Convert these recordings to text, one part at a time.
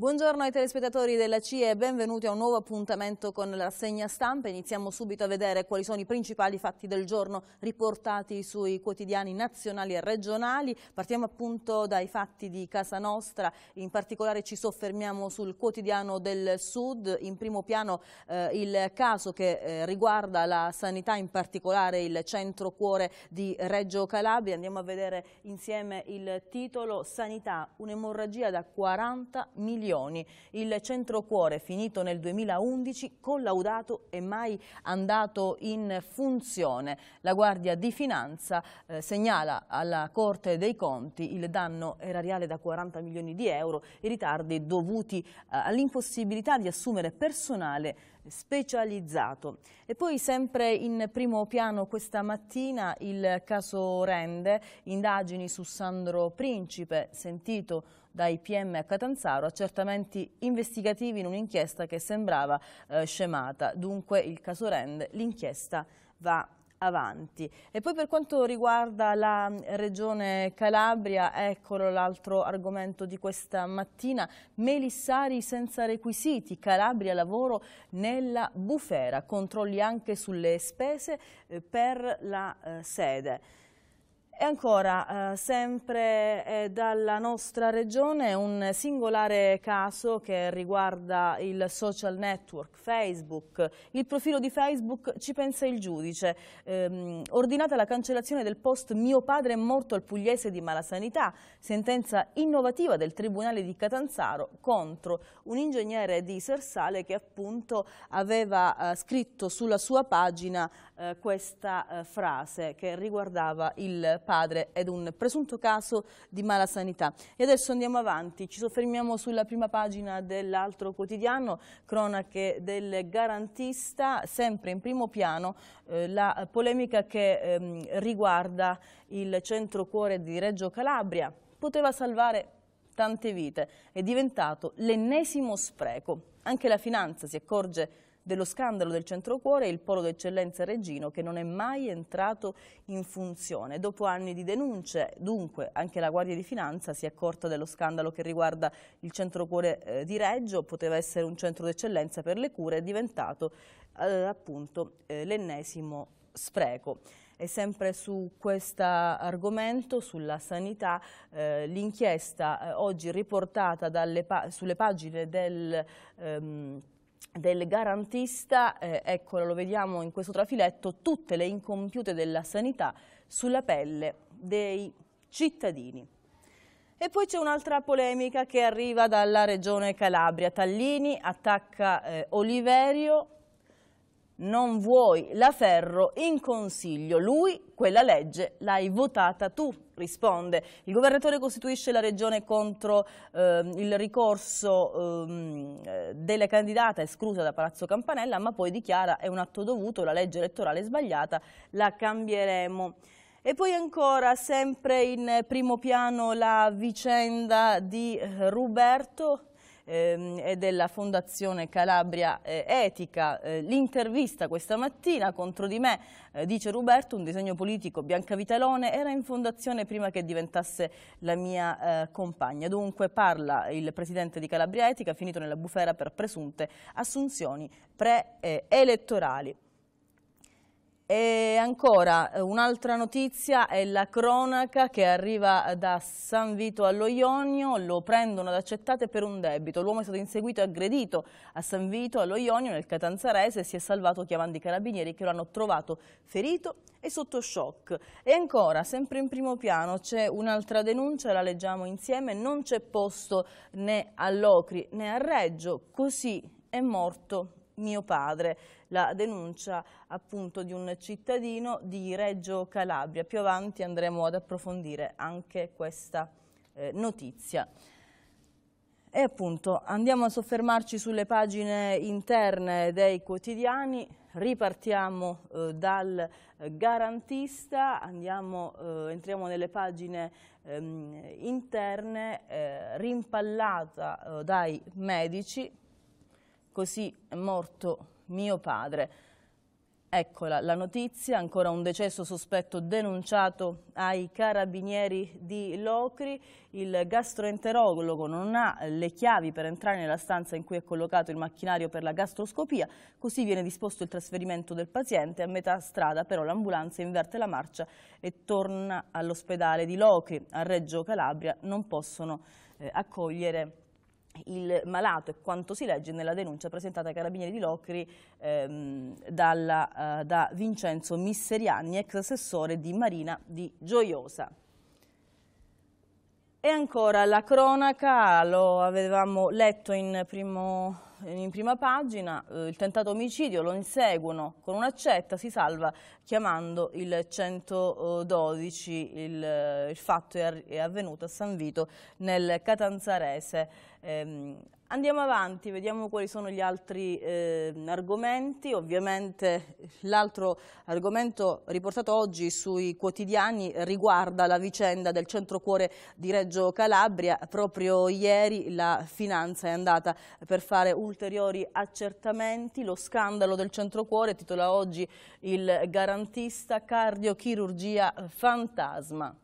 Buongiorno ai telespettatori della CIE e benvenuti a un nuovo appuntamento con la rassegna stampa. Iniziamo subito a vedere quali sono i principali fatti del giorno riportati sui quotidiani nazionali e regionali. Partiamo appunto dai fatti di Casa Nostra, in particolare ci soffermiamo sul quotidiano del Sud, in primo piano eh, il caso che eh, riguarda la sanità, in particolare il centro cuore di Reggio Calabria. Andiamo a vedere insieme il titolo Sanità, un'emorragia da 40 milioni milioni. Il centro cuore finito nel 2011, collaudato e mai andato in funzione. La Guardia di Finanza eh, segnala alla Corte dei Conti il danno erariale da 40 milioni di euro, i ritardi dovuti eh, all'impossibilità di assumere personale specializzato. E poi sempre in primo piano questa mattina il caso Rende, indagini su Sandro Principe, sentito dai PM a Catanzaro, accertamenti investigativi in un'inchiesta che sembrava eh, scemata. Dunque il caso rende, l'inchiesta va avanti. E poi per quanto riguarda la mm, regione Calabria, eccolo l'altro argomento di questa mattina, Melissari senza requisiti, Calabria lavoro nella bufera, controlli anche sulle spese eh, per la eh, sede. E ancora, eh, sempre eh, dalla nostra regione, un singolare caso che riguarda il social network Facebook. Il profilo di Facebook ci pensa il giudice. Ehm, ordinata la cancellazione del post Mio padre è morto al pugliese di malasanità, sentenza innovativa del Tribunale di Catanzaro contro un ingegnere di Sersale che appunto aveva eh, scritto sulla sua pagina eh, questa eh, frase che riguardava il padre padre ed un presunto caso di mala E adesso andiamo avanti, ci soffermiamo sulla prima pagina dell'altro quotidiano, cronache del garantista, sempre in primo piano eh, la polemica che ehm, riguarda il centro cuore di Reggio Calabria. Poteva salvare tante vite, è diventato l'ennesimo spreco. Anche la finanza si accorge dello scandalo del centro cuore e il polo d'eccellenza Reggino che non è mai entrato in funzione. Dopo anni di denunce, dunque, anche la Guardia di Finanza si è accorta dello scandalo che riguarda il centro cuore eh, di Reggio, poteva essere un centro d'eccellenza per le cure, è diventato eh, appunto eh, l'ennesimo spreco. E sempre su questo argomento, sulla sanità, eh, l'inchiesta eh, oggi riportata pa sulle pagine del... Ehm del garantista, eh, eccolo, lo vediamo in questo trafiletto, tutte le incompiute della sanità sulla pelle dei cittadini. E poi c'è un'altra polemica che arriva dalla regione Calabria. Tallini attacca eh, Oliverio non vuoi la Ferro in consiglio, lui quella legge l'hai votata tu, risponde. Il governatore costituisce la regione contro eh, il ricorso ehm, eh, della candidata esclusa da Palazzo Campanella, ma poi dichiara è un atto dovuto, la legge elettorale è sbagliata, la cambieremo. E poi ancora, sempre in primo piano, la vicenda di Ruberto, Ehm, e della Fondazione Calabria eh, Etica. Eh, l'intervista questa mattina contro di me, eh, dice Roberto, un disegno politico Bianca Vitalone, era in fondazione prima che diventasse la mia compagna. Dunque parla il presidente di Calabria Etica, finito nella bufera per presunte assunzioni preelettorali. E ancora un'altra notizia è la cronaca che arriva da San Vito allo Ionio, lo prendono ad accettate per un debito. L'uomo è stato inseguito e aggredito a San Vito allo Ionio nel Catanzarese e si è salvato chiamando i carabinieri che lo hanno trovato ferito e sotto shock. E ancora, sempre in primo piano, c'è un'altra denuncia, la leggiamo insieme, non c'è posto né a Locri né a Reggio, così è morto mio padre la denuncia appunto di un cittadino di Reggio Calabria. Più avanti andremo ad approfondire anche questa eh, notizia. E appunto andiamo a soffermarci sulle pagine interne dei quotidiani, ripartiamo eh, dal eh, garantista, andiamo, eh, entriamo nelle pagine ehm, interne, eh, rimpallata eh, dai medici, così è morto mio padre. Eccola la notizia, ancora un decesso sospetto denunciato ai carabinieri di Locri. Il gastroenterologo non ha le chiavi per entrare nella stanza in cui è collocato il macchinario per la gastroscopia, così viene disposto il trasferimento del paziente. A metà strada però l'ambulanza inverte la marcia e torna all'ospedale di Locri. A Reggio Calabria non possono eh, accogliere il malato e quanto si legge nella denuncia presentata ai carabinieri di Locri ehm, dalla, eh, da Vincenzo Misseriani, ex assessore di Marina di Gioiosa. E ancora la cronaca, lo avevamo letto in, primo, in prima pagina, eh, il tentato omicidio lo inseguono con un'accetta, si salva chiamando il 112, il, il fatto è, è avvenuto a San Vito nel Catanzarese. Ehm, andiamo avanti, vediamo quali sono gli altri eh, argomenti. Ovviamente l'altro argomento riportato oggi sui quotidiani riguarda la vicenda del centro cuore di Reggio Calabria. Proprio ieri la finanza è andata per fare ulteriori accertamenti. Lo scandalo del centro cuore titola oggi il garantista cardiochirurgia fantasma.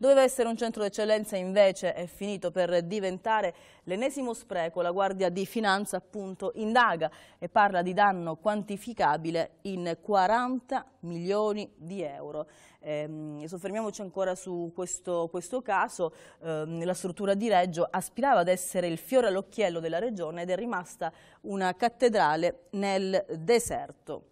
Doveva essere un centro d'eccellenza invece è finito per diventare l'ennesimo spreco. La Guardia di Finanza appunto indaga e parla di danno quantificabile in 40 milioni di euro. Ehm, soffermiamoci ancora su questo, questo caso. Ehm, la struttura di Reggio aspirava ad essere il fiore all'occhiello della regione ed è rimasta una cattedrale nel deserto.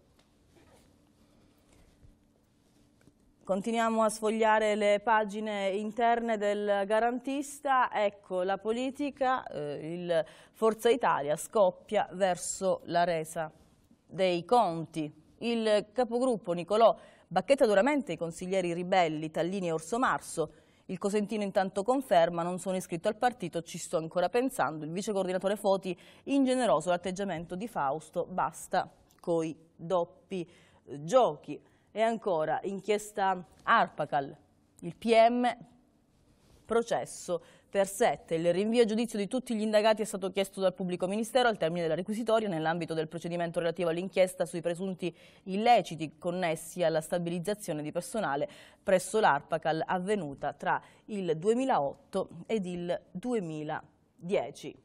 Continuiamo a sfogliare le pagine interne del garantista, ecco la politica, eh, il Forza Italia scoppia verso la resa dei conti. Il capogruppo Nicolò bacchetta duramente i consiglieri ribelli Tallini e Orso Marso, il Cosentino intanto conferma, non sono iscritto al partito, ci sto ancora pensando. Il vice coordinatore Foti, ingeneroso l'atteggiamento di Fausto, basta coi doppi eh, giochi. E ancora, inchiesta Arpacal, il PM, processo per sette. Il rinvio a giudizio di tutti gli indagati è stato chiesto dal pubblico ministero al termine della requisitoria nell'ambito del procedimento relativo all'inchiesta sui presunti illeciti connessi alla stabilizzazione di personale presso l'Arpacal avvenuta tra il 2008 ed il 2010.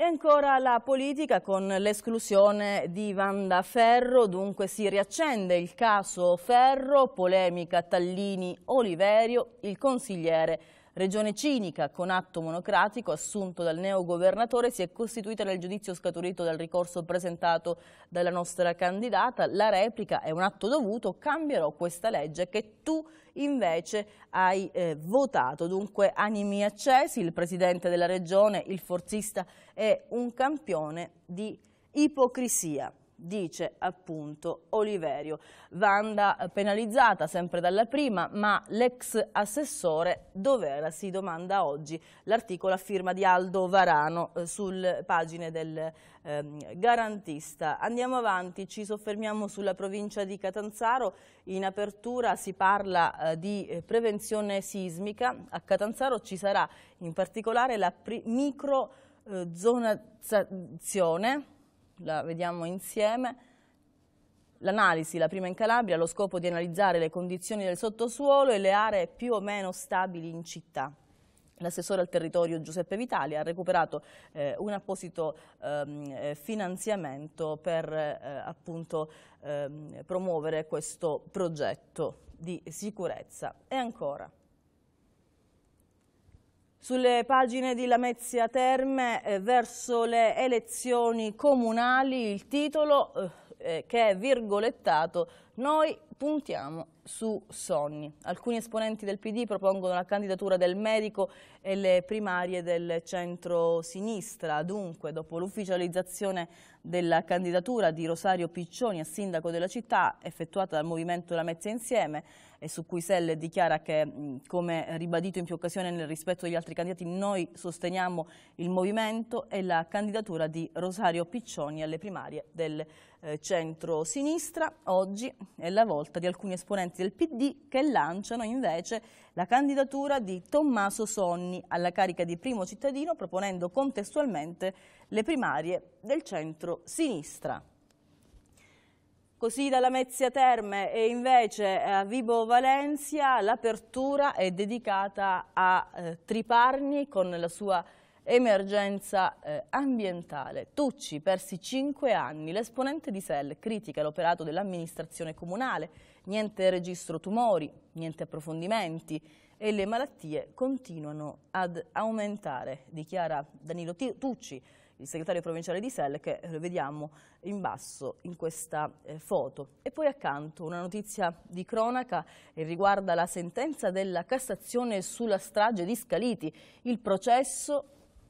E ancora la politica con l'esclusione di Vanda Ferro, dunque si riaccende il caso Ferro, polemica Tallini-Oliverio, il consigliere Regione cinica, con atto monocratico assunto dal neogovernatore, si è costituita nel giudizio scaturito dal ricorso presentato dalla nostra candidata. La replica è un atto dovuto, cambierò questa legge che tu invece hai eh, votato. Dunque animi accesi, il presidente della regione, il forzista, è un campione di ipocrisia dice appunto Oliverio. Vanda penalizzata sempre dalla prima, ma l'ex assessore dov'era? Si domanda oggi. L'articolo a firma di Aldo Varano eh, sulle pagine del ehm, Garantista. Andiamo avanti, ci soffermiamo sulla provincia di Catanzaro. In apertura si parla eh, di eh, prevenzione sismica. A Catanzaro ci sarà in particolare la microzonazione eh, la vediamo insieme. L'analisi, la prima in Calabria, ha lo scopo di analizzare le condizioni del sottosuolo e le aree più o meno stabili in città. L'assessore al territorio Giuseppe Vitali ha recuperato eh, un apposito ehm, eh, finanziamento per eh, appunto, ehm, promuovere questo progetto di sicurezza. E ancora, sulle pagine di Lamezia Terme eh, verso le elezioni comunali il titolo eh, eh, che è virgolettato Noi puntiamo su sogni. Alcuni esponenti del PD propongono la candidatura del medico e le primarie del centro-sinistra. Dunque, dopo l'ufficializzazione della candidatura di Rosario Piccioni a sindaco della città effettuata dal Movimento Lamezia Insieme, e su cui Sell dichiara che, come ribadito in più occasioni nel rispetto degli altri candidati, noi sosteniamo il movimento e la candidatura di Rosario Piccioni alle primarie del eh, centro-sinistra. Oggi è la volta di alcuni esponenti del PD che lanciano invece la candidatura di Tommaso Sonni alla carica di primo cittadino proponendo contestualmente le primarie del centro-sinistra. Così da Lamezia Terme e invece eh, a Vibo Valencia l'apertura è dedicata a eh, Triparni con la sua emergenza eh, ambientale. Tucci, persi cinque anni, l'esponente di SEL critica l'operato dell'amministrazione comunale, niente registro tumori, niente approfondimenti e le malattie continuano ad aumentare, dichiara Danilo Tucci, il segretario provinciale di SEL che lo eh, vediamo in basso in questa eh, foto. E poi accanto una notizia di cronaca e eh, riguarda la sentenza della Cassazione sulla strage di Scaliti. Il processo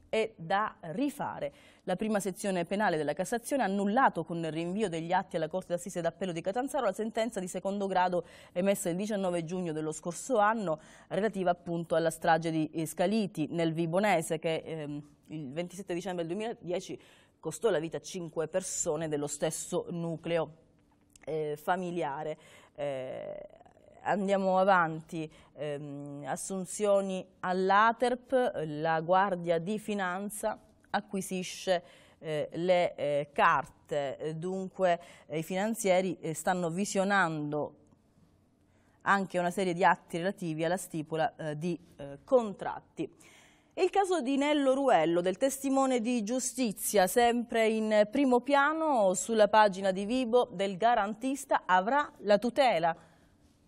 è da rifare. La prima sezione penale della Cassazione ha annullato con il rinvio degli atti alla Corte d'Assise d'Appello di Catanzaro la sentenza di secondo grado emessa il 19 giugno dello scorso anno relativa appunto alla strage di eh, Scaliti nel Vibonese che ehm, il 27 dicembre 2010 costò la vita a cinque persone dello stesso nucleo eh, familiare. Eh, andiamo avanti, ehm, assunzioni all'Aterp, la Guardia di Finanza acquisisce eh, le eh, carte, dunque eh, i finanzieri eh, stanno visionando anche una serie di atti relativi alla stipula eh, di eh, contratti. Il caso di Nello Ruello, del testimone di giustizia, sempre in primo piano sulla pagina di Vibo del garantista, avrà la tutela.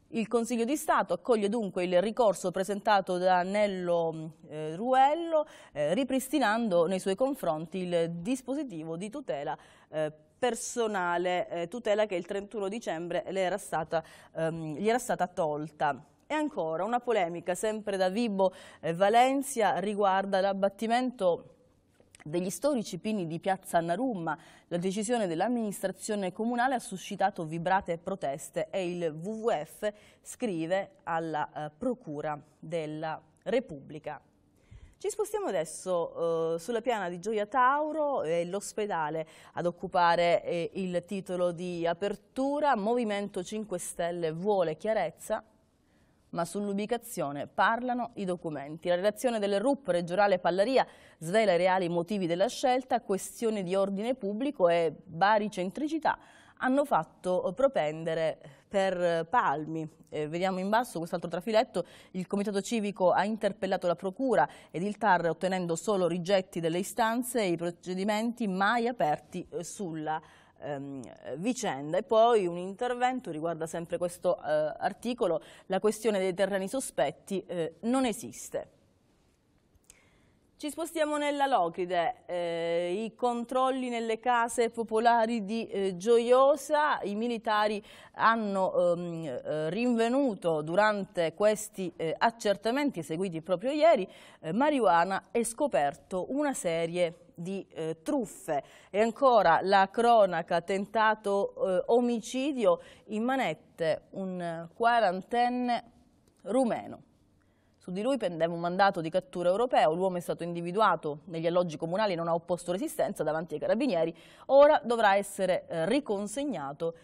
Il Consiglio di Stato accoglie dunque il ricorso presentato da Nello eh, Ruello, eh, ripristinando nei suoi confronti il dispositivo di tutela eh, personale, eh, tutela che il 31 dicembre era stata, ehm, gli era stata tolta. E ancora una polemica sempre da Vibo eh, Valencia riguarda l'abbattimento degli storici pini di piazza Narumma. La decisione dell'amministrazione comunale ha suscitato vibrate proteste e il WWF scrive alla eh, Procura della Repubblica. Ci spostiamo adesso eh, sulla piana di Gioia Tauro e eh, l'ospedale ad occupare eh, il titolo di apertura. Movimento 5 Stelle vuole chiarezza ma sull'ubicazione parlano i documenti. La relazione del RUP regionale Pallaria svela i reali motivi della scelta, questioni di ordine pubblico e baricentricità hanno fatto propendere per Palmi. Eh, vediamo in basso quest'altro trafiletto, il Comitato Civico ha interpellato la Procura ed il TAR ottenendo solo rigetti delle istanze e i procedimenti mai aperti eh, sulla ehm, vicenda. E poi un intervento riguarda sempre questo eh, articolo, la questione dei terreni sospetti eh, non esiste. Ci spostiamo nella Locride, eh, i controlli nelle case popolari di eh, Gioiosa, i militari hanno ehm, eh, rinvenuto durante questi eh, accertamenti eseguiti proprio ieri, eh, marijuana e scoperto una serie di eh, truffe e ancora la cronaca tentato eh, omicidio in manette un quarantenne rumeno. Su di lui pendeva un mandato di cattura europeo, l'uomo è stato individuato negli alloggi comunali e non ha opposto resistenza davanti ai carabinieri, ora dovrà essere eh, riconsegnato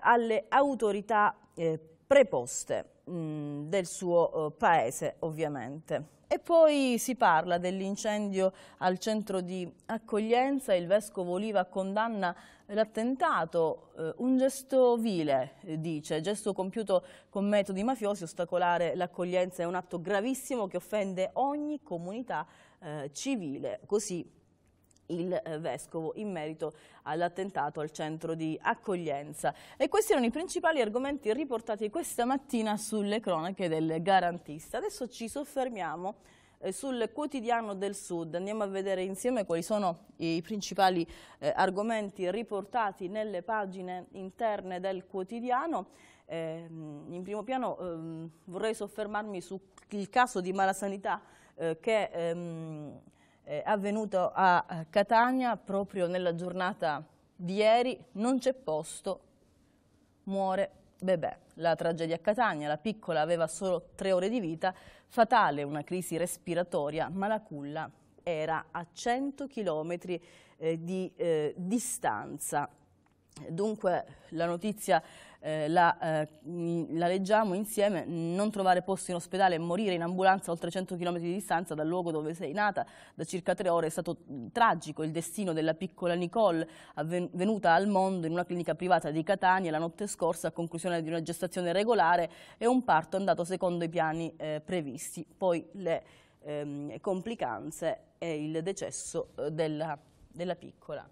alle autorità eh, preposte mh, mm, del suo eh, paese ovviamente. E poi si parla dell'incendio al centro di accoglienza, il vescovo Oliva condanna l'attentato, eh, un gesto vile, eh, dice, gesto compiuto con metodi mafiosi, ostacolare l'accoglienza è un atto gravissimo che offende ogni comunità eh, civile, così il eh, Vescovo in merito all'attentato al centro di accoglienza. E questi erano i principali argomenti riportati questa mattina sulle cronache del garantista. Adesso ci soffermiamo eh, sul quotidiano del Sud. Andiamo a vedere insieme quali sono i principali eh, argomenti riportati nelle pagine interne del quotidiano. Eh, in primo piano ehm, vorrei soffermarmi sul caso di malasanità eh, che ehm, è avvenuto a Catania proprio nella giornata di ieri. Non c'è posto, muore beh, La tragedia a Catania, la piccola aveva solo tre ore di vita, fatale una crisi respiratoria, ma la culla era a 100 km eh, di eh, distanza. Dunque la notizia eh, la, eh, la, leggiamo insieme, non trovare posto in ospedale e morire in ambulanza a oltre 100 km di distanza dal luogo dove sei nata da circa tre ore è stato mm, tragico il destino della piccola Nicole venuta al mondo in una clinica privata di Catania la notte scorsa a conclusione di una gestazione regolare e un parto andato secondo i piani eh, previsti. Poi le ehm, complicanze e il decesso eh, della, della piccola.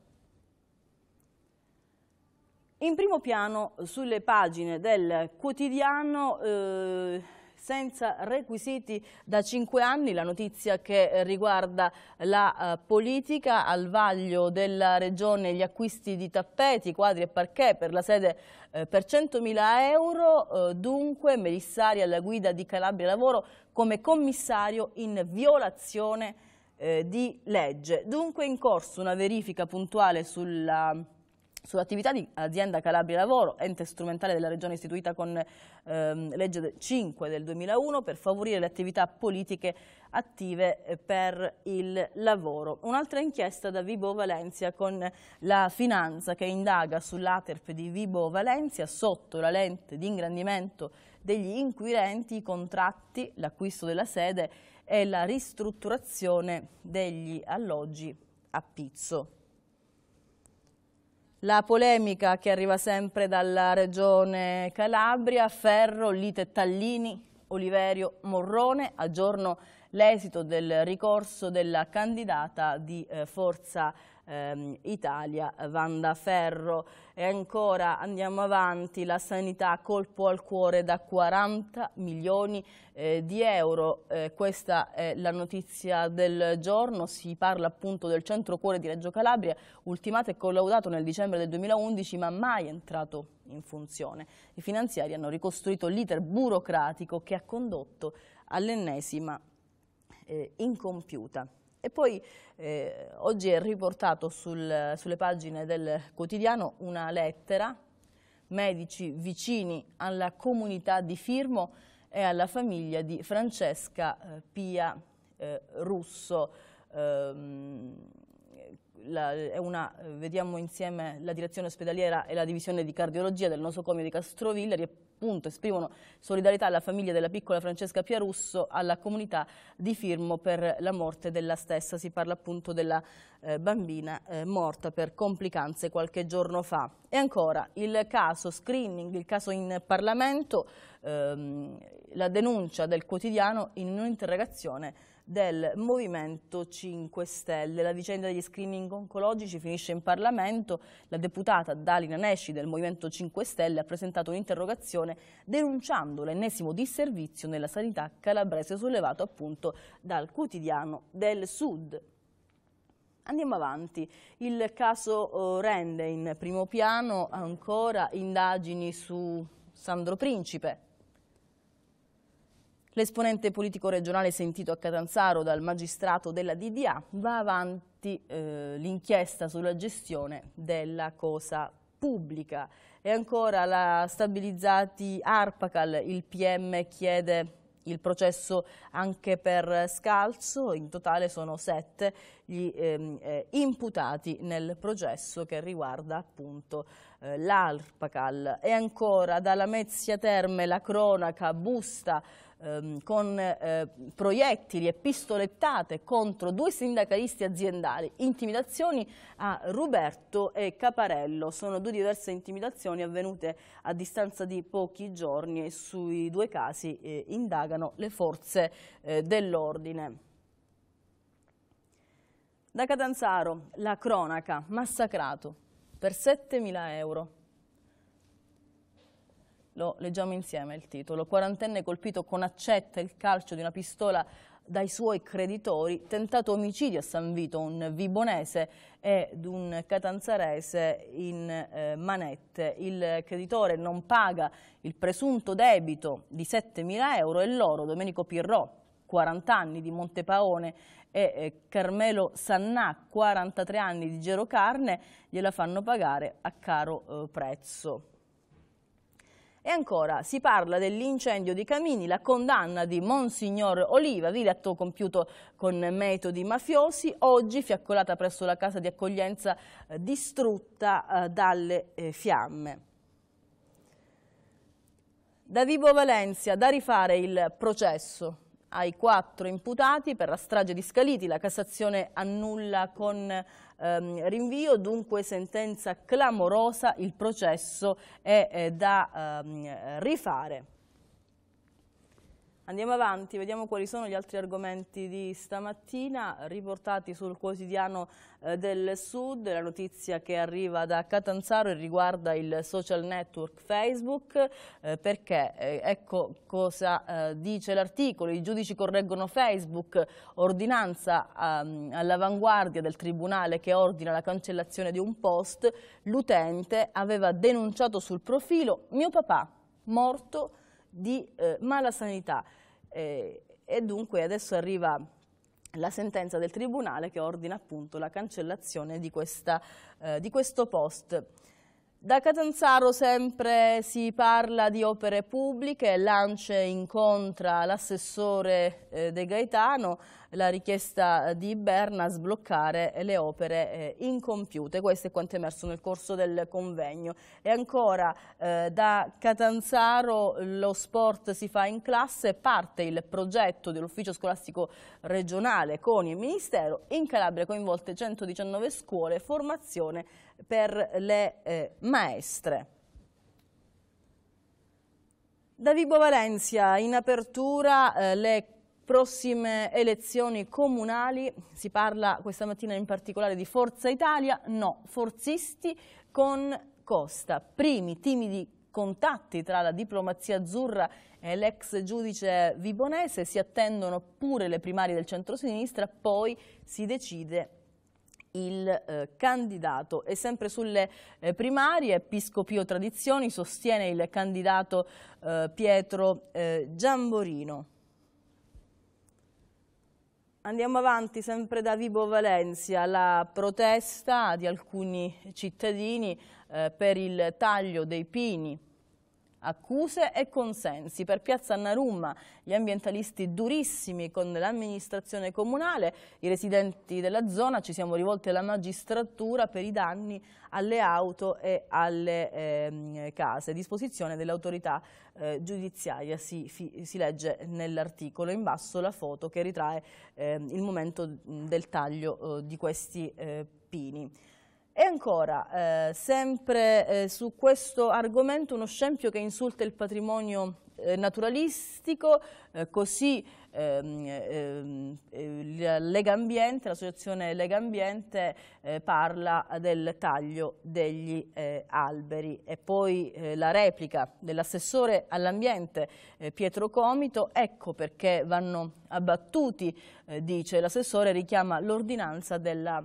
In primo piano, sulle pagine del quotidiano, eh, senza requisiti da cinque anni, la notizia che riguarda la eh, politica, al vaglio della Regione gli acquisti di tappeti, quadri e parquet per la sede eh, per 100.000 euro, eh, dunque Melissari alla guida di Calabria Lavoro come commissario in violazione eh, di legge. Dunque in corso una verifica puntuale sulla sull'attività di azienda Calabria Lavoro, ente strumentale della regione istituita con ehm, legge 5 del 2001 per favorire le attività politiche attive eh, per il lavoro. Un'altra inchiesta da Vibo Valencia con la finanza che indaga sull'Aterp di Vibo Valencia sotto la lente di ingrandimento degli inquirenti, i contratti, l'acquisto della sede e la ristrutturazione degli alloggi a Pizzo. La polemica che arriva sempre dalla regione Calabria, Ferro, Lite Tallini, Oliverio Morrone, aggiorno l'esito del ricorso della candidata di eh, Forza ehm, Italia, Vanda Ferro. E ancora andiamo avanti, la sanità colpo al cuore da 40 milioni eh, di euro. Eh, questa è la notizia del giorno, si parla appunto del centro cuore di Reggio Calabria, ultimato e collaudato nel dicembre del 2011 ma mai entrato in funzione. I finanziari hanno ricostruito l'iter burocratico che ha condotto all'ennesima eh, incompiuta e poi eh, oggi è riportato sul, sulle pagine del quotidiano una lettera, medici vicini alla comunità di Firmo e alla famiglia di Francesca eh, Pia eh, Russo. Ehm, la, una, eh, vediamo insieme la direzione ospedaliera e la divisione di cardiologia del nosocomio di Castrovillari appunto esprimono solidarietà alla famiglia della piccola Francesca Piarusso, alla comunità di Firmo per la morte della stessa. Si parla appunto della eh, bambina eh, morta per complicanze qualche giorno fa. E ancora il caso screening, il caso in Parlamento, ehm, la denuncia del quotidiano in un'interrogazione del Movimento 5 Stelle. La vicenda degli screening oncologici finisce in Parlamento. La deputata Dalina Nesci del Movimento 5 Stelle ha presentato un'interrogazione denunciando l'ennesimo disservizio nella sanità calabrese sollevato appunto dal quotidiano del Sud. Andiamo avanti, il caso oh, rende in primo piano ancora indagini su Sandro Principe, L'esponente politico regionale sentito a Catanzaro dal magistrato della DDA va avanti eh, l'inchiesta sulla gestione della cosa pubblica. E ancora la stabilizzati Arpacal, il PM chiede il processo anche per Scalzo, in totale sono sette gli ehm, eh, imputati nel processo che riguarda appunto eh, l'Arpacal. E ancora dalla Mezzia Terme la cronaca busta ehm, con eh, proiettili e pistolettate contro due sindacalisti aziendali, intimidazioni a Ruberto e Caparello. Sono due diverse intimidazioni avvenute a distanza di pochi giorni e sui due casi eh, indagano le forze eh, dell'ordine. Da Catanzaro, la cronaca, massacrato per 7.000 euro. Lo leggiamo insieme il titolo. Quarantenne colpito con accetta il calcio di una pistola dai suoi creditori, tentato omicidio a San Vito, un vibonese ed un catanzarese in eh, manette. Il creditore non paga il presunto debito di 7.000 euro e loro, Domenico Pirrò, 40 anni di Montepaone e eh, Carmelo Sannà, 43 anni di Gero Carne, gliela fanno pagare a caro eh, prezzo. E ancora si parla dell'incendio di Camini, la condanna di Monsignor Oliva, vile atto compiuto con metodi mafiosi, oggi fiaccolata presso la casa di accoglienza eh, distrutta eh, dalle eh, fiamme. Da Vibo Valencia, da rifare il processo ai quattro imputati per la strage di Scaliti, la Cassazione annulla con ehm, rinvio, dunque sentenza clamorosa, il processo è eh, da ehm, rifare. Andiamo avanti, vediamo quali sono gli altri argomenti di stamattina riportati sul quotidiano eh, del Sud. La notizia che arriva da Catanzaro riguarda il social network Facebook eh, perché eh, ecco cosa eh, dice l'articolo. I giudici correggono Facebook, ordinanza ehm, all'avanguardia del tribunale che ordina la cancellazione di un post. L'utente aveva denunciato sul profilo mio papà morto di eh, mala Eh, e dunque adesso arriva la sentenza del Tribunale che ordina appunto la cancellazione di, questa, eh, di questo post. Da Catanzaro sempre si parla di opere pubbliche, Lance incontra l'assessore eh, De Gaetano, la richiesta eh, di Berna a sbloccare eh, le opere eh, incompiute. Questo è quanto è emerso nel corso del convegno. E ancora da Catanzaro lo sport si fa in classe, parte il progetto dell'ufficio scolastico regionale, con il Ministero, in Calabria coinvolte 119 scuole, formazione per le eh, maestre. Da Vibo Valencia in apertura eh, le prossime elezioni comunali, si parla questa mattina in particolare di Forza Italia, no, forzisti con Costa, primi timidi contatti tra la diplomazia azzurra e l'ex giudice vibonese, si attendono pure le primarie del centro-sinistra, poi si decide il eh, candidato e sempre sulle eh, primarie Episcopio Tradizioni sostiene il candidato eh, Pietro eh, Giamborino. Andiamo avanti sempre da Vibo Valencia, la protesta di alcuni cittadini eh, per il taglio dei pini accuse e consensi. Per Piazza Narumma gli ambientalisti durissimi con l'amministrazione comunale, i residenti della zona ci siamo rivolti alla magistratura per i danni alle auto e alle eh, case. Disposizione dell'autorità eh, giudiziaria si, fi, si legge nell'articolo. In basso la foto che ritrae eh, il momento del taglio eh, di questi eh, pini. E ancora, eh, sempre eh, su questo argomento, uno scempio che insulta il patrimonio eh, naturalistico, eh, così ehm, eh, ehm, Lega Ambiente, l'associazione Lega Ambiente eh, parla del taglio degli alberi e poi la replica dell'assessore all'ambiente Pietro Comito, ecco perché vanno abbattuti, dice l'assessore, richiama l'ordinanza della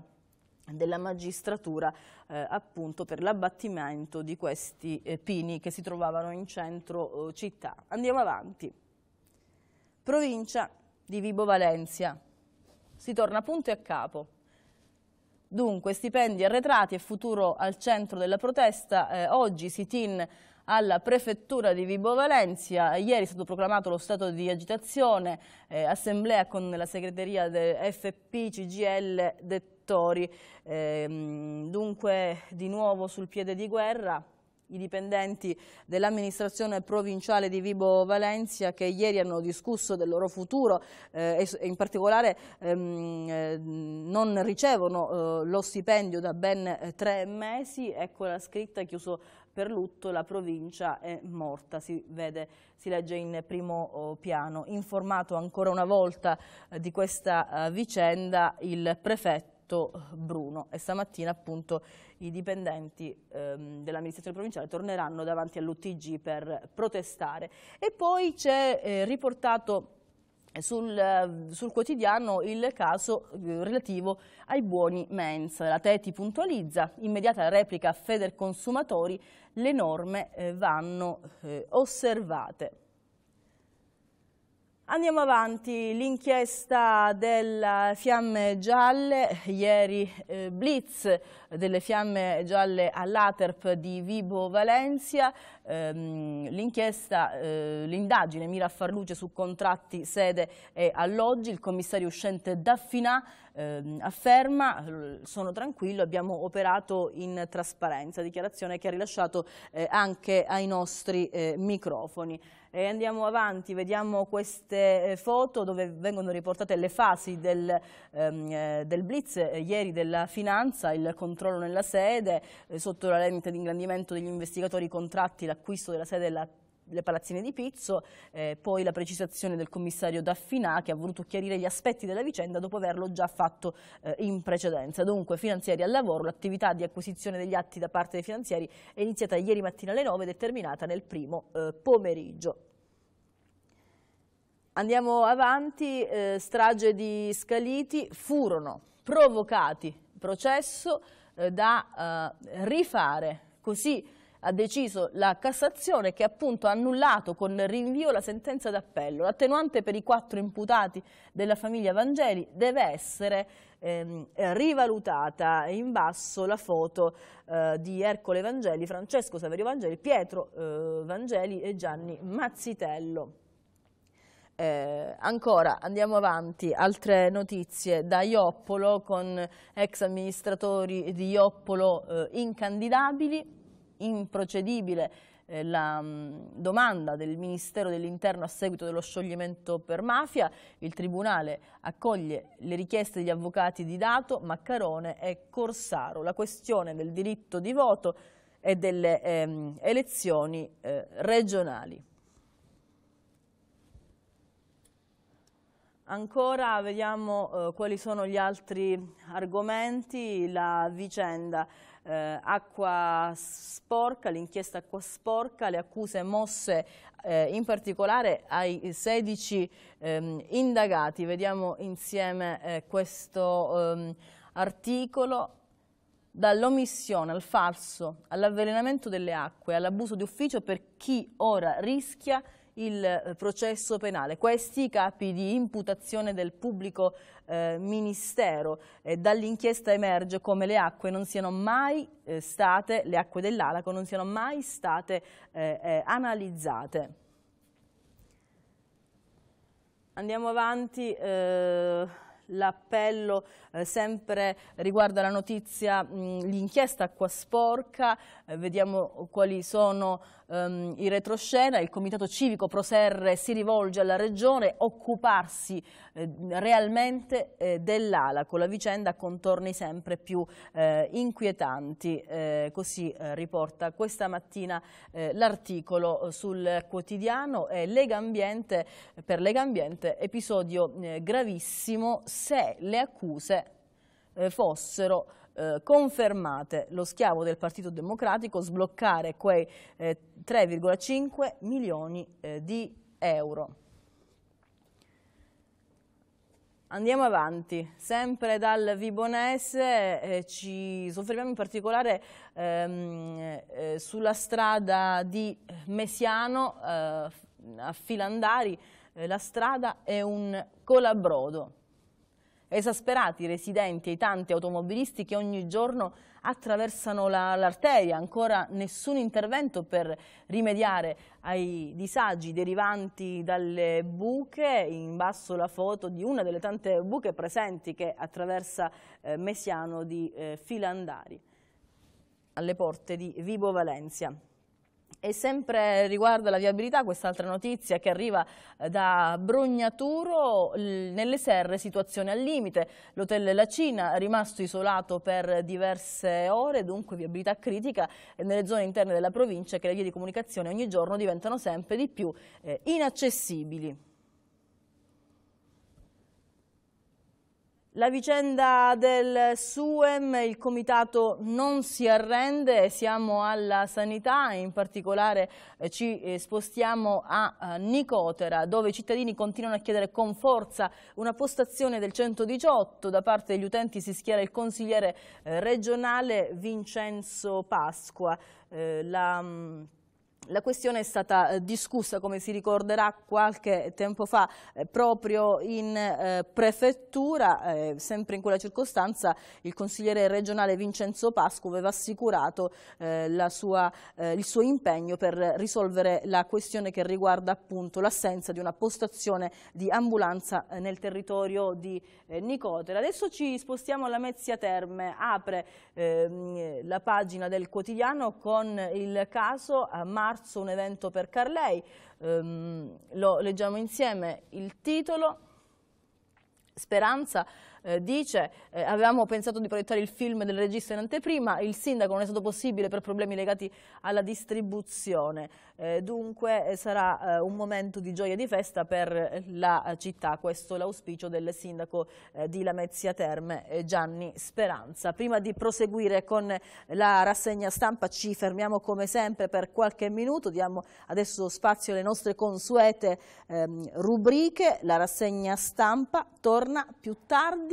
della magistratura eh, appunto per l'abbattimento di questi eh, pini che si trovavano in centro eh, città. Andiamo avanti. Provincia di Vibo Valencia. Si torna punto e a capo. Dunque, stipendi arretrati e futuro al centro della protesta. Eh, oggi Sitin alla prefettura di Vibo Valencia. Ieri è stato proclamato lo stato di agitazione, eh, assemblea con la segreteria del FP CGL settori. Ehm, dunque di nuovo sul piede di guerra i dipendenti dell'amministrazione provinciale di Vibo Valencia che ieri hanno discusso del loro futuro eh, e in particolare ehm, eh, non ricevono eh, lo stipendio da ben eh, tre mesi, ecco la scritta chiuso per lutto la provincia è morta, si, vede, si legge in primo oh, piano. Informato ancora una volta eh, di questa eh, vicenda il prefetto Roberto eh, Bruno e stamattina appunto i dipendenti ehm, dell'amministrazione provinciale torneranno davanti all'UTG per protestare. E poi c'è eh, riportato eh, sul, eh, sul, quotidiano il caso relativo ai buoni mens. La Teti puntualizza, immediata replica a Feder Consumatori, le norme vanno eh, osservate. Andiamo avanti, l'inchiesta delle Fiamme Gialle, ieri eh, blitz delle Fiamme Gialle all'Aterp di Vibo Valencia, Ehm, l'inchiesta, eh, l'indagine mira a far luce su contratti, sede e alloggi. Il commissario uscente Daffinà ehm, afferma, eh, sono tranquillo, abbiamo operato in trasparenza, dichiarazione che ha rilasciato eh, anche ai nostri microfoni. E andiamo avanti, vediamo queste foto dove vengono riportate le fasi del, ehm, del blitz ieri della finanza, il controllo nella sede, sotto la lente di ingrandimento degli investigatori, i contratti, la l'acquisto della sede della le palazzine di Pizzo, eh, poi la precisazione del commissario Daffinà che ha voluto chiarire gli aspetti della vicenda dopo averlo già fatto eh, in precedenza. Dunque, finanzieri al lavoro, l'attività di acquisizione degli atti da parte dei finanzieri è iniziata ieri mattina alle 9 ed è terminata nel primo eh, pomeriggio. Andiamo avanti, eh, strage di Scaliti, furono provocati processo eh, da eh, rifare così ha deciso la Cassazione che appunto ha annullato con rinvio la sentenza d'appello. L'attenuante per i quattro imputati della famiglia Vangeli deve essere ehm, rivalutata in basso la foto eh, di Ercole Vangeli, Francesco Saverio Vangeli, Pietro eh, Vangeli e Gianni Mazzitello. Eh, ancora andiamo avanti, altre notizie da Ioppolo con ex amministratori di Ioppolo eh, incandidabili improcedibile eh, la mm, domanda del Ministero dell'Interno a seguito dello scioglimento per mafia. Il Tribunale accoglie le richieste degli avvocati di Dato, Maccarone e Corsaro. La questione del diritto di voto e delle ehm, elezioni eh, regionali. Ancora vediamo eh, quali sono gli altri argomenti, la vicenda eh, acqua sporca, l'inchiesta acqua sporca, le accuse mosse eh, in particolare ai 16 ehm, indagati. Vediamo insieme eh, questo ehm, articolo. Dall'omissione al falso, all'avvelenamento delle acque, all'abuso di ufficio per chi ora rischia il eh, processo penale. Questi i capi di imputazione del pubblico eh, ministero. Eh, Dall'inchiesta emerge come le acque non siano mai eh, state, le acque dell'Alaco non siano mai state eh, eh, analizzate. Andiamo avanti l'appello eh, sempre riguarda la notizia, l'inchiesta acqua sporca, eh, vediamo quali sono ehm, i retroscena, il Comitato Civico Proserre si rivolge alla Regione occuparsi eh, realmente eh, con la vicenda a contorni sempre più eh, inquietanti, eh, così eh, riporta questa mattina l'articolo sul quotidiano eh, Lega Ambiente, per Lega Ambiente episodio gravissimo se le accuse fossero eh, confermate lo schiavo del Partito Democratico, sbloccare quei eh, 3,5 milioni eh, di euro. Andiamo avanti, sempre dal Vibonese eh, ci soffermiamo in particolare ehm, eh, sulla strada di Mesiano eh, a Filandari, eh, la strada è un colabrodo esasperati i residenti e i tanti automobilisti che ogni giorno attraversano l'arteria. La, Ancora nessun intervento per rimediare ai disagi derivanti dalle buche. In basso la foto di una delle tante buche presenti che attraversa eh, Mesiano di eh, Filandari alle porte di Vibo Valencia. E sempre riguardo alla viabilità, quest'altra notizia che arriva eh, da Brognaturo, nelle serre situazione al limite, l'hotel La Cina è rimasto isolato per diverse ore, dunque viabilità critica nelle zone interne della provincia che le vie di comunicazione ogni giorno diventano sempre di più eh, inaccessibili. La vicenda del SUEM, il comitato non si arrende, siamo alla sanità, in particolare eh, ci eh, spostiamo a eh, Nicotera dove i cittadini continuano a chiedere con forza una postazione del 118, da parte degli utenti si schiera il consigliere regionale Vincenzo Pasqua. La mm, la questione è stata eh, discussa, come si ricorderà, qualche tempo fa eh, proprio in eh, prefettura, eh, sempre in quella circostanza il consigliere regionale Vincenzo Pasco aveva assicurato eh, sua, eh, il suo impegno per risolvere la questione che riguarda appunto l'assenza di una postazione di ambulanza nel territorio di Nicotera. Adesso ci spostiamo alla Mezzia Terme, apre ehm, la pagina del quotidiano con il caso a marzo un evento per Carlei, ehm, lo leggiamo insieme il titolo, Speranza, eh, dice eh, avevamo pensato di proiettare il film del regista in anteprima, il sindaco non è stato possibile per problemi legati alla distribuzione, eh, dunque eh, sarà eh, un momento di gioia e di festa per eh, la città, questo è l'auspicio del sindaco di Lamezia Terme Gianni Speranza. Prima di proseguire con la rassegna stampa ci fermiamo come sempre per qualche minuto, diamo adesso spazio alle nostre consuete ehm, rubriche, la rassegna stampa torna più tardi